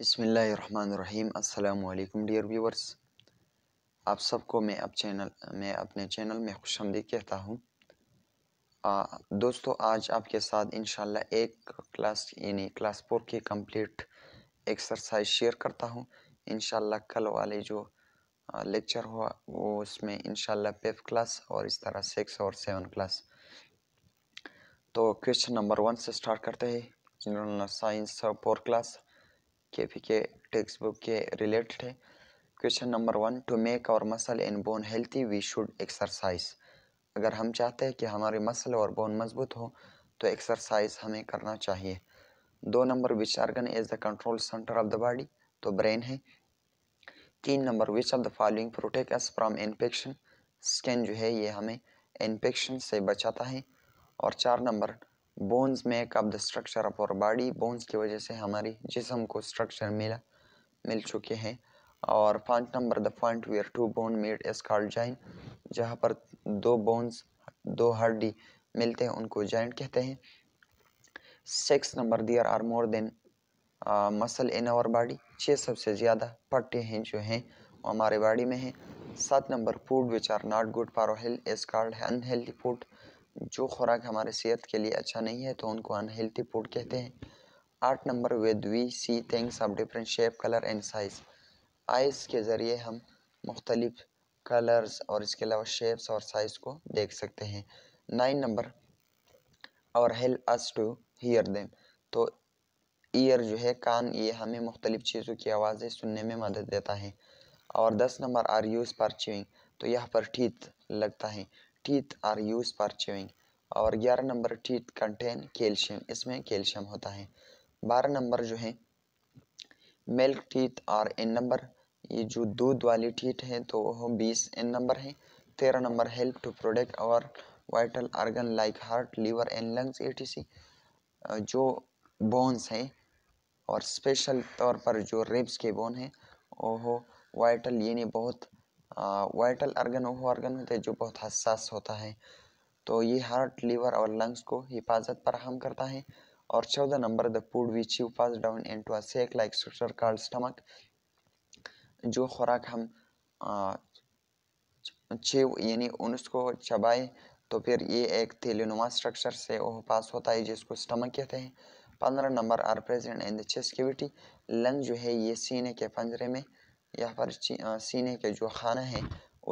बिसमीम अल्लाम dear viewers आप सबको मैं अब चैनल मैं अपने चैनल में खुश कहता हूँ दोस्तों आज आपके साथ इन एक क्लास यानी क्लास फोर की कंप्लीट एक्सरसाइज शेयर करता हूँ इन कल वाले जो लेक्चर हुआ वो उसमें इन फिफ्थ क्लास और इस तरह सिक्स और सेवन क्लास तो क्वेश्चन नंबर वन से स्टार्ट करते हैं जनरल साइंस फोर क्लास के पी के टेक्स्ट बुक के रिलेटेड है question number one to make our muscle and bone healthy we should exercise अगर हम चाहते हैं कि हमारे मसल और बोन मजबूत हो तो एक्सरसाइज हमें करना चाहिए दो number which organ is the control centre of the body तो ब्रेन है तीन number which of the following protect us from infection skin जो है ये हमें इन्फेक्शन से बचाता है और चार number bones make up the structure of our body bones की वजह से हमारी जिसम को स्ट्रक्चर मिला मिल चुके हैं और पाँच number the point where two bone made is called joint जहाँ पर दो बोन्स दो हड्डी मिलते हैं उनको जॉइंट कहते हैं six number there are more than muscle in our body छः सबसे ज़्यादा पट्टे हैं जो हैं वो हमारे बॉडी में हैं सात number food which are not good for health is called unhealthy food जो खुराक हमारे सेहत के लिए अच्छा नहीं है तो उनको अनहेल्थी फूड कहते हैं आठ number with we see things of different shape colour and size eyes के ज़रिए हम मुख्तलिफ कलर्स और इसके अलावा शेप्स और साइज़ को देख सकते हैं nine number our help us to hear them तो ईयर जो है कान ये हमें मुख्तलिफ चीज़ों की आवाज़ें सुनने में मदद देता है और दस नंबर आर तो यूज़ पर चिंग तो यह पर ठीक लगता है teeth are use for chewing और ग्यारह नंबर टीथ कंटेन कैल्शियम इसमें कैल्शियम होता है बारह नंबर जो है milk teeth are in number ये जो दूध वाली टीथ है तो वह बीस एन नंबर है तेरह number help to protect our vital organ like heart liver and lungs a जो बोन्स हैं और स्पेशल तौर पर जो रिब्स के बोन हैं वह वाइटल यानी बहुत वाइटल ऑर्गन वो ऑर्गन होते हैं जो बहुत हसास होता है तो ये हार्ट लीवर और लंग्स को हिफाजत फराहम करता है और चौदह number the food which you pass down into अक लाइक स्ट्रक्चर कार्ड स्टमक जो खुराक हम छेव यानी उनको चबाए तो फिर ये एक थेलीनुमा स्ट्रक्चर से वो पास होता है जिसको स्टमक कहते हैं पंद्रह number are present in the chest cavity lung जो है ये सीने के पंजरे में यहाँ पर सीने के जो खाना है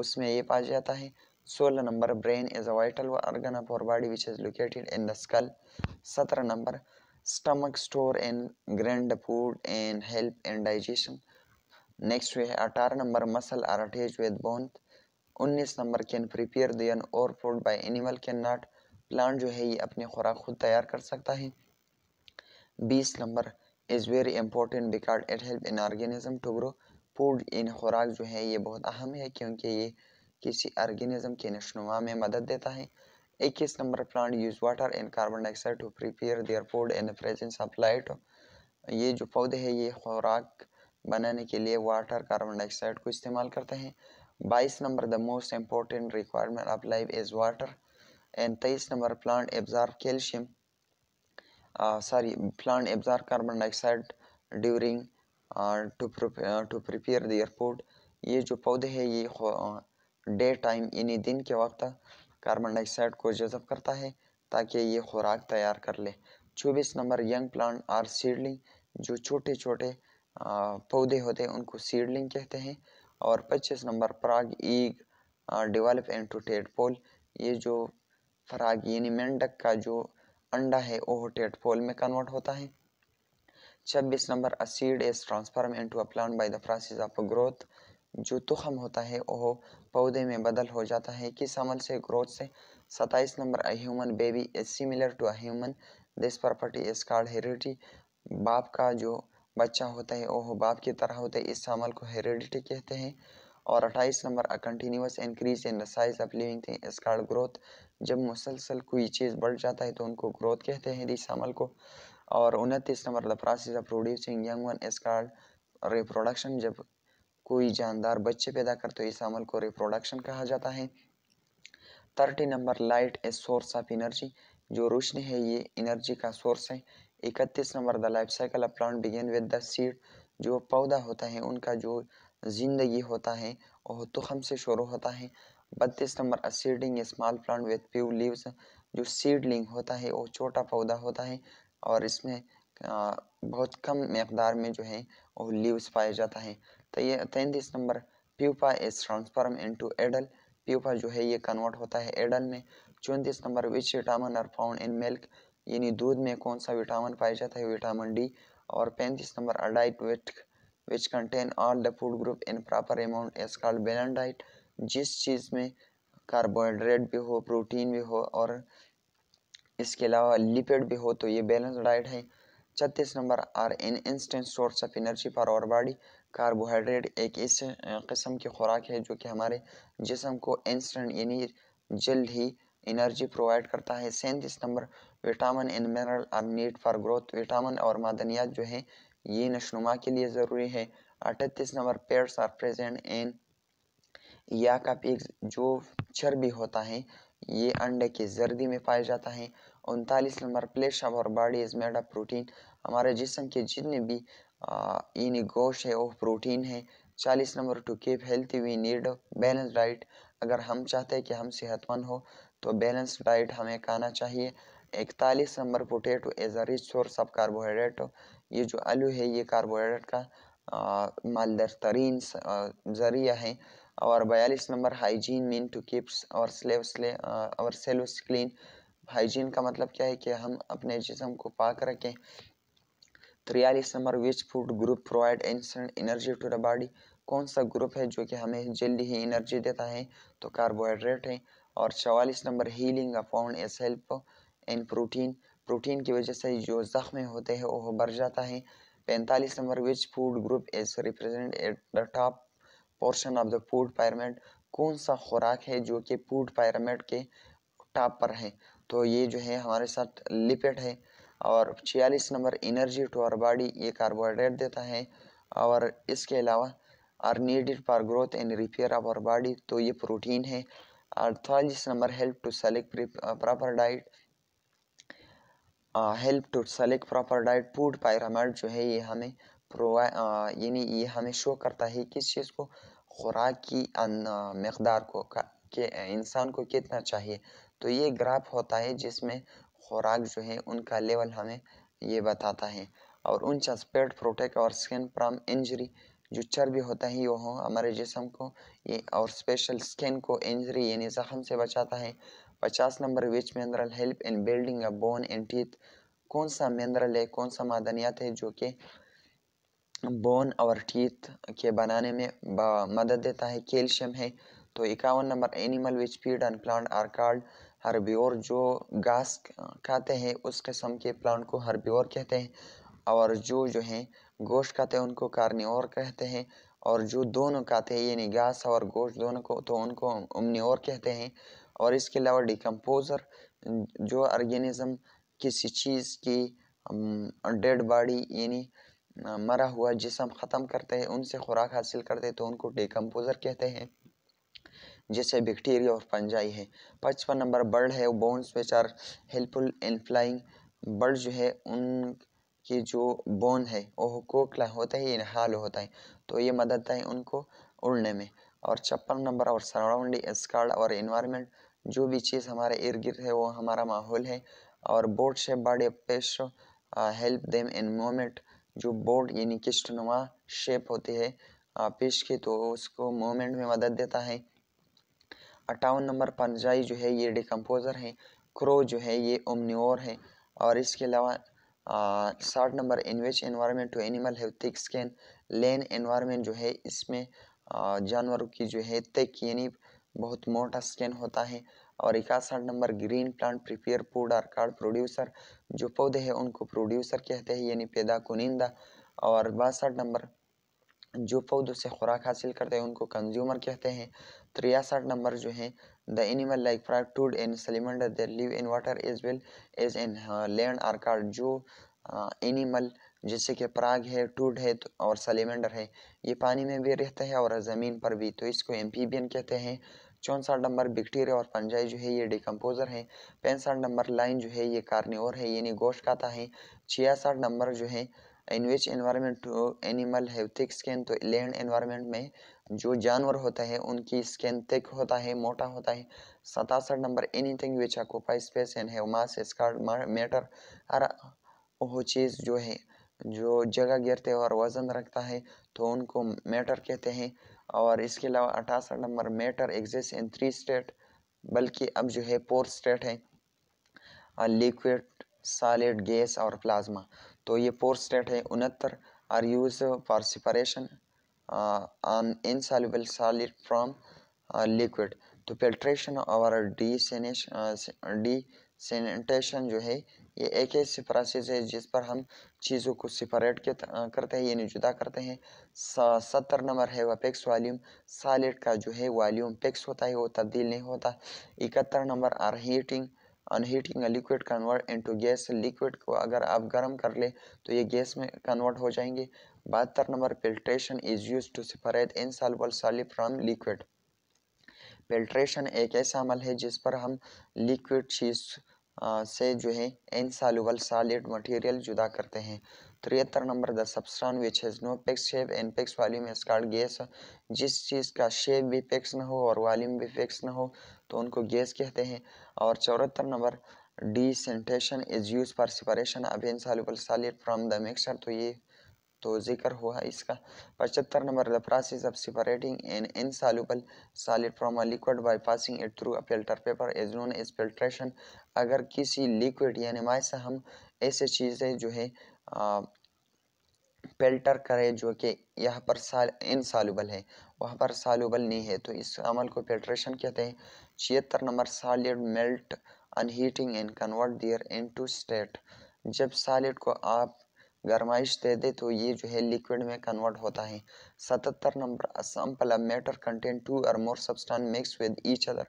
उसमें ये पाया जाता है सोलह number brain is a vital organ of our body which is located in the skull सत्रह number stomach store in grind food and help in digestion next है अठारह number muscle are attach with bone उन्नीस number can prepare than our food by animal can not plant जो है ये अपनी खुराक खुद तैयार कर सकता है बीस number is very important because it help in organism to grow food in खुराक जो है ये बहुत अहम है क्योंकि ये किसी ऑर्गेनिज्म के नशनुमा में मदद देता है इक्कीस number plant use water and carbon dioxide to prepare their food in presence of light ये जो पौधे हैं ये खुराक बनाने के लिए वाटर कार्बन डाइऑक्साइड को इस्तेमाल करते हैं बाईस number the most important requirement of life is water and तेईस number plant absorb calcium sorry plant absorb carbon dioxide during to to prepare the airport ये जो पौधे हैं ये डे टाइम uh, यानी दिन के वक्त कार्बन डाइऑक्साइड को जज़ब करता है ताकि ये खुराक तैयार कर ले चौबीस number young plant are seedling जो छोटे छोटे uh, पौधे होते हैं उनको सीडलिंग कहते हैं और पच्चीस number frog egg develop and tadpole ये जो फराग यानी मेंढक का जो अंडा है वो टेडपोल में कन्वर्ट होता है छब्बीस number a seed seed is transform into a plant by the process of growth जो तुखम होता है वह पौधे में बदल हो जाता है किस अमल से ग्रोथ से सत्ताईस number a human baby is similar to a man this property is called heredity बाप का जो बच्चा होता है वह बाप की तरह होता है इस अमल को हेरिडिटी कहते हैं और अट्ठाईस number a continuous increase in the size of living thing is called growth जब मुसलसल कोई चीज़ बढ़ जाता है तो उनको ग्रोथ कहते हैं इस अमल को और उनतीस number the process of producing young one is reproduction जब कोई जानदार बच्चे पैदा करते हो इस अमल को रिप्रोडक्शन कहा जाता है thirty number light a source of energy जो रोशनी है ये एनर्जी का सोर्स है इकतीस number the life cycle of plant begin with the seed जो पौधा होता है उनका जो जिंदगी होता है वह तुखम से शुरू होता है बत्तीस number seeding small plant with few leaves जो सीडलिंग होता है वो छोटा पौधा होता है और इसमें बहुत कम मकदार में जो है वो लीव्स पाया जाता है तो ये तैंतीस number pupa is transform into adult pupa जो है ये कन्वर्ट होता है एडल में चौंतीस number which vitamin are found in milk यानी दूध में कौन सा विटामिन पाया जाता है विटामिन डी और पैंतीस number a diet with which contain all the food group in proper amount is called balance diet जिस चीज़ में कार्बोहाइड्रेट भी हो प्रोटीन भी हो और इसके अलावा लिपिड भी हो तो ये बैलेंस डाइट है छत्तीस number are an instant source of energy for our body carbohydrate एक इस किस्म की खुराक है जो कि हमारे जिसम को इंस्टेंट यानी जल्द ही एनर्जी प्रोवाइड करता है सैंतीस number vitamin and mineral are need for growth vitamin और मादनियात जो है ये नशनुमा के लिए ज़रूरी है अठतीस नंबर पेड्स आर प्रेजेंट इन या का पीक जो छर भी होता है ये अंडे की जर्दी में पाया जाता है उनतालीस number plate of our body is made of protein हमारे जिसम के जितने भी यानी गोश्त है वो प्रोटीन है चालीस number to keep healthy we need balance diet अगर हम चाहते हैं कि हम सेहतमंद हो तो बैलेंस डाइट हमें खाना चाहिए इकतालीस number potato is a rich source of carbohydrate ये जो आलू है ये कार्बोहाइड्रेट का मालदार तरीन जरिया है और बयालीस number hygiene mean to keeps our slave our selves clean hygiene का मतलब क्या है कि हम अपने जिसम को पाक रखें तिरयालीस number which food group provide instant energy to the body कौन सा ग्रुप है जो कि हमें जल्दी ही एनर्जी देता है तो कार्बोहाइड्रेट है और चवालीस number healing upon as help and protein protein की वजह से जो ज़ख्म होते हैं वो भर जाता है पैंतालीस number which food group is represent at the top portion of the food pyramid कौन सा खुराक है जो कि फूड पैरामिड के टॉप पर है तो ये जो है हमारे साथ लिपिड है और छियालीस number energy to our body ये कार्बोहाइड्रेट देता है और इसके अलावा are needed for growth and repair of our body तो ये प्रोटीन है और number help to select proper diet help to select proper diet food pyramid जो है ये हमें प्रोवाइड uh, यानी ये हमें शो करता है किस चीज़ को खुराक की मकदार को के इंसान को कितना चाहिए तो ये ग्राफ होता है जिसमें खुराक जो है उनका लेवल हमें ये बताता है और उन पेट protect our skin from injury जो चर्बी होता है वो हो हमारे जिसम को ये और स्पेशल स्किन को इंजरी यानी जख्म से बचाता है पचास number which mineral help in building a bone and teeth कौन सा मिनरल है कौन सा मादनियात है जो कि बोन और टीथ के बनाने में मदद देता है कैल्शियम है तो इक्यावन number animal which feed and plant are called ब्योर जो घास खाते हैं उस किस्म के प्लांट को ब्योर कहते हैं और जो जो हैं गोश्त खाते हैं उनको कार्नियोर कहते हैं और जो दोनों खाते हैं यानी घास और गोश्त दोनों को तो उनको और कहते हैं और इसके अलावा डिकम्पोज़र जो ऑर्गेनिज्म किसी चीज़ की डेड बॉडी यानी मरा हुआ जिसम ख़त्म करते हैं उनसे खुराक हासिल करते हैं तो उनको डिकम्पोज़र कहते हैं जैसे बैक्टीरिया और फंजाई है पचपन नंबर बर्ड है bones which are helpful in flying bird जो है उन की जो बोन है वो कोकला होता है हाल होता है तो ये मदद है उनको उड़ने में और छप्पन नंबर और सराउंडिंग स्कार्ड और इन्वायरमेंट जो भी चीज़ हमारे इर्द गिर्द है वो हमारा माहौल है और बोट शेप बॉडी पेश हेल्प देम इन मोमेंट जो बोर्ड यानी नुमा शेप होती है पेश की तो उसको मोमेंट में मदद देता है अट्ठावन नंबर पंजाई जो है ये डिकम्पोज़र है क्रो जो है ये ओमनीर है और इसके अलावा साठ नंबर इनवेज इन्वायरमेंट टू एनिमल है थिक स्कैन लेन इन्वायरमेंट जो है इसमें जानवरों की जो है तेक यानी बहुत मोटा स्कैन होता है और इक्यासठ number green plant prepare food are called producer जो पौधे हैं उनको प्रोड्यूसर कहते हैं यानी पैदा कुनिंदा और बासठ नंबर जो पौधों से खुराक हासिल करते हैं उनको कंज्यूमर कहते हैं तिरसठ तो नंबर जो है the animal like frog toad and salamander they live in water as well as in land are called जो एनिमल uh, जैसे कि पराग है टूड है तो, और सलेमेंडर है ये पानी में भी रहते हैं और ज़मीन पर भी तो इसको एम्फीबियन कहते हैं चौंसठ नंबर बैक्टीरिया और फंजाई जो है ये डिकम्पोजर है पैंसठ नंबर लाइन जो है ये और है यानी गोश्त खाता है छियासठ नंबर जो है in which environment animal have thick skin तो लैंड एनवायरमेंट में जो जानवर होता है उनकी स्किन थिक होता है मोटा होता है सतासठ number anything which occupy space and have mass matter हर वो चीज़ जो है जो जगह गिरते और वज़न रखता है तो उनको मैटर कहते हैं और इसके अलावा अठासठ number matter exist in three state बल्कि अब जो है फोर स्टेट है लिक्विड सॉलिड गैस और प्लाज्मा तो ये फोर स्टेट है उनहत्तर are use for separation on soluble solid from liquid तो फिल्ट्रेशन और डी सेनेश डी सेनेटेशन जो है ये एक ऐसी प्रोसेस है जिस पर हम चीज़ों को सेपरेट के करते हैं यानी जुदा करते हैं सत्तर नंबर है वह पेक्स वॉल्यूम सालिड का जो है वॉल्यूम पेक्स होता है वो तब्दील नहीं होता इकहत्तर number are heating on heating liquid convert into gas liquid को अगर आप गर्म कर ले तो ये गैस में कन्वर्ट हो जाएंगे बहत्तर number filtration is use to separate insoluble solid from liquid filtration एक ऐसा अमल है जिस पर हम लिक्विड चीज़ से जो है एन सालुबल सॉलिड मटेरियल जुदा करते हैं तिहत्तर number the substance which has no fixed shape and fixed volume is called gas जिस चीज़ का शेप भी पेक्स ना हो और वॉल्यूम भी पेक्स ना हो तो उनको गैस कहते हैं और चौहत्तर number decantation is use for separation of insoluble solid from the mixture तो ये तो जिक्र हुआ इसका पचहत्तर number the process of separating an insoluble solid from a liquid by passing it through a filter paper is known as filtration अगर किसी liquid यानी माए से हम ऐसे चीज़ें जो है फिल्टर करें जो कि यहाँ पर साल इनसॉल्युबल है वहाँ पर सॉल्युबल नहीं है तो इस अमल को फिल्ट्रेशन कहते हैं छिहत्तर number solid melt on heating and convert their into state जब सॉलिड को आप गर्माइश दे दे तो ये जो है लिक्विड में कन्वर्ट होता है सतहत्तर number a matter contain two or more substance mix with each other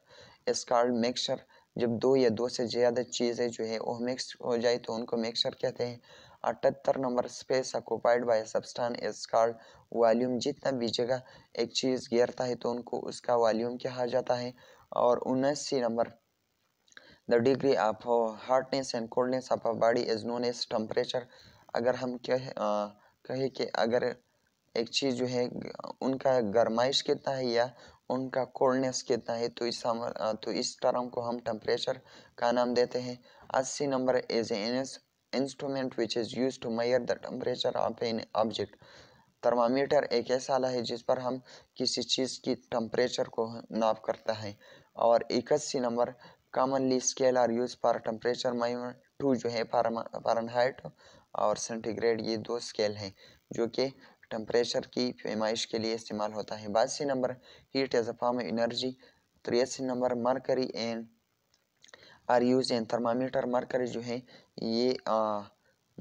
is called mixture जब दो या दो से ज़्यादा चीज़ें जो है वो मिक्स हो जाए तो उनको मिक्सचर कहते हैं अठहत्तर number space occupied by substance is called volume जितना भी जगह एक चीज़ गिरता है तो उनको उसका वॉल्यूम कहा जाता है और उन्नासी number the degree of hotness and coldness of a body is known as temperature अगर हम कह कहें कि अगर एक चीज़ जो है उनका गर्माइश कितना है या उनका कोल्डनेस कितना है तो इस हम तो इस टर्म को हम टेम्परेचर का नाम देते हैं अस्सी number is an instrument which is use to measure the temperature of an object thermometer एक ऐसा आला है जिस पर हम किसी चीज़ की टेम्परेचर को नाप करता है और इक्सी number commonly scale are use for temperature minus two जो है हाइट और सेंटीग्रेड ये दो स्केल हैं जो कि टम्परेचर की पैमाइश के लिए इस्तेमाल होता है बासी number heat as a form energy number mercury and are use and thermometer mercury जो है ये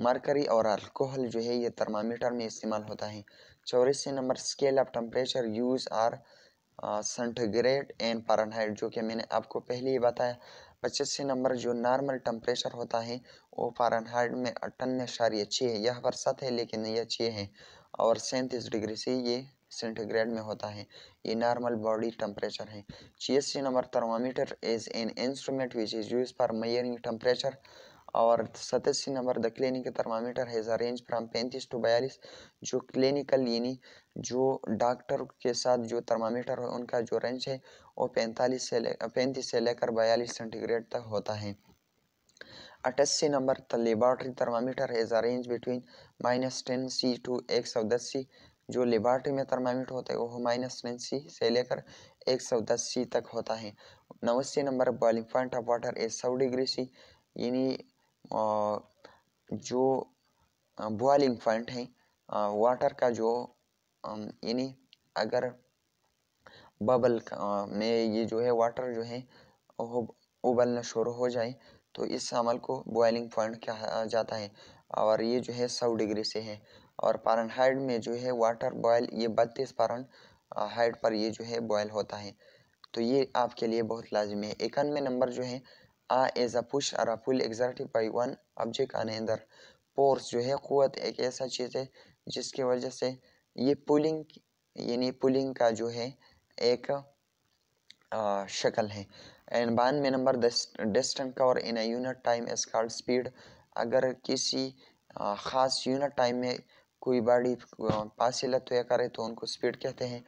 मरकरी और अल्कोहल जो है ये थर्मामीटर में इस्तेमाल होता है चौरासी number scale of temperature use are centigrade and Fahrenheit जो कि मैंने आपको पहले ही बताया पचासी नंबर जो नॉर्मल टेम्परेचर होता है वो फारनहाइट में अट्ठानवे अच्छी है यह बरसात है लेकिन यह अच्छी है और सैंतीस डिग्री से ये सेंटीग्रेड में होता है ये नॉर्मल बॉडी टेम्परेचर है छियासी number thermometer is an instrument which is use for measuring temperature और सतासी नंबर द क्लिनिक थर्मामीटर है रेंज फ्राम पैंतीस टू बयालीस जो क्लिनिकल यानी जो डॉक्टर के साथ जो थर्मामीटर है उनका जो रेंज है वो पैंतालीस से ले पैंतीस से लेकर बयालीस सेंटीग्रेड तक होता है अट्ठासी number the laboratory thermometer is a range between minus ten C to एक सौ दस सी जो लेबॉर्ट्री में थर्मामीटर होता है वो माइनस टेन सी से लेकर एक सौ दस सी तक होता है नवासी number boiling point of water is सौ डिग्री सी यानी जो बॉइलिंग पॉइंट है वाटर का जो यानी अगर बबल में ये जो है वाटर जो है उबलना शुरू हो जाए तो इस अमल को बॉयलिंग पॉइंट कहा जाता है और ये जो है सौ डिग्री से है और पारनहाइड में जो है वाटर बॉयल ये बत्तीस पारन हाइट पर ये जो है बॉयल होता है तो ये आपके लिए बहुत लाजमी है इक्यानवे नंबर जो है आ as a push or a pull exerted by one object on another pores जो है कुत एक ऐसा चीज़ है जिसकी वजह से ये पुलिंग यानी पुलिंग का जो है एक शक्ल है एंड बानवे नंबर डिस्टेंट और in unit time is called speed अगर किसी ख़ास यूनिट टाइम में कोई बॉडी पासिलत हुआ करे तो उनको स्पीड कहते हैं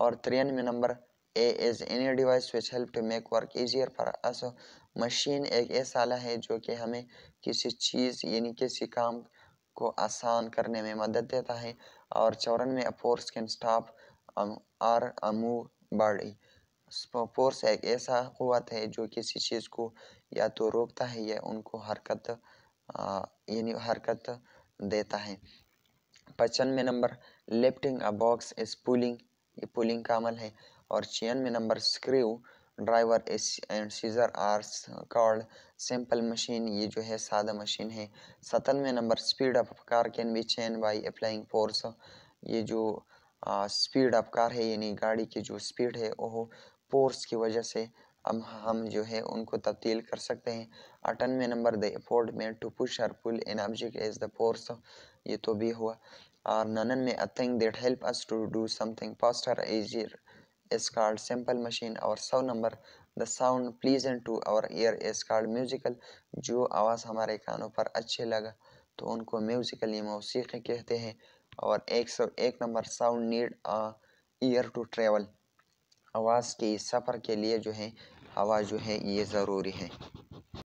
और तिरानवे number a is any device which help to make work easier for us machine एक ऐसा आला है जो कि हमें किसी चीज़ यानी किसी काम को आसान करने में मदद देता है और चौरानवे a force can stop or a moving body force एक ऐसा क़वत है जो किसी चीज़ को या तो रोकता है या उनको हरकत यानी हरकत देता है में number lifting a box is pulling ये पुलिंग का अमल है और छियानवे नंबर screwdriver is and scissor are called simple machine ये जो है सादा मशीन है में number speed of car can be change by applying force ये जो स्पीड ऑफ कार है यानी गाड़ी की जो स्पीड है वह पोर्स की वजह से अब हम जो है उनको तब्दील कर सकते हैं में number the effort made to push or pull an object as the force ये तो भी हुआ और ननन में a thing that help us to do something faster easier is called simple machine और सौ number the sound pleasing and to our ear is called musical जो आवाज़ हमारे कानों पर अच्छे लगा तो उनको म्यूजिकल या मौसीकी कहते हैं और एक सौ एक number sound need a ear to travel आवाज़ के सफ़र के लिए जो है आवाज़ जो है ये ज़रूरी है